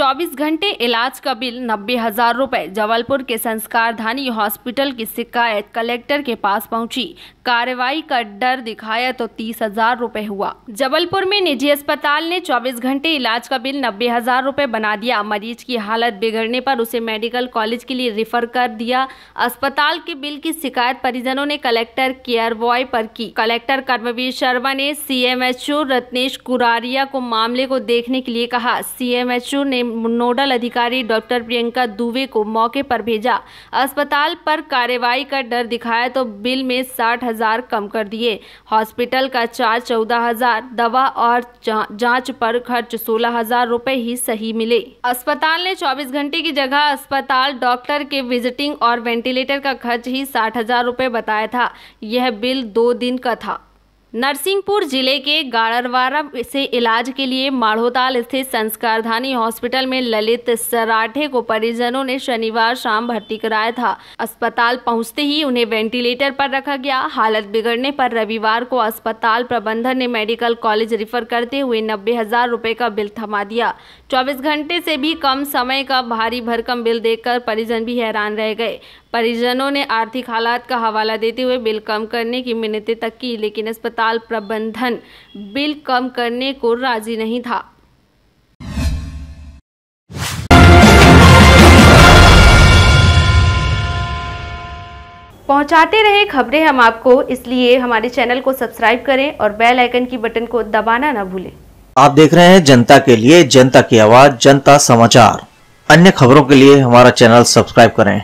24 घंटे इलाज का बिल नब्बे हजार रूपए जबलपुर के संस्कारधानी हॉस्पिटल की शिकायत कलेक्टर के पास पहुंची कार्रवाई का डर दिखाया तो तीस हजार रूपए हुआ जबलपुर में निजी अस्पताल ने 24 घंटे इलाज का बिल नब्बे हजार रूपए बना दिया मरीज की हालत बिगड़ने पर उसे मेडिकल कॉलेज के लिए रिफर कर दिया अस्पताल के बिल की शिकायत परिजनों ने कलेक्टर केयर बॉय पर की कलेक्टर कर्मवीर शर्मा ने सी रत्नेश कुरारिया को मामले को देखने के लिए कहा सी ने नोडल अधिकारी डॉक्टर प्रियंका दुबे को मौके पर भेजा अस्पताल पर कार्रवाई का डर दिखाया तो बिल में साठ हजार कम कर दिए हॉस्पिटल का चार्ज चौदह हजार दवा और जांच पर खर्च सोलह हजार रूपए ही सही मिले अस्पताल ने चौबीस घंटे की जगह अस्पताल डॉक्टर के विजिटिंग और वेंटिलेटर का खर्च ही साठ हजार रूपए बताया था यह बिल दो दिन का था नरसिंहपुर जिले के गाड़रवारा से इलाज के लिए माढ़ोताल स्थित संस्कारधानी हॉस्पिटल में ललित सराठे को परिजनों ने शनिवार शाम भर्ती कराया था अस्पताल पहुंचते ही उन्हें वेंटिलेटर पर रखा गया हालत बिगड़ने पर रविवार को अस्पताल प्रबंधन ने मेडिकल कॉलेज रिफर करते हुए नब्बे हजार रुपये का बिल थमा दिया चौबीस घंटे से भी कम समय का भारी भरकम बिल देखकर परिजन भी हैरान रह गए परिजनों ने आर्थिक हालात का हवाला देते हुए बिल कम करने की मिन्नतें तक की लेकिन अस्पताल अस्पताल प्रबंधन बिल कम करने को राजी नहीं था पहुंचाते रहे खबरें हम आपको इसलिए हमारे चैनल को सब्सक्राइब करें और बेल आइकन की बटन को दबाना ना भूलें आप देख रहे हैं जनता के लिए जनता की आवाज जनता समाचार अन्य खबरों के लिए हमारा चैनल सब्सक्राइब करें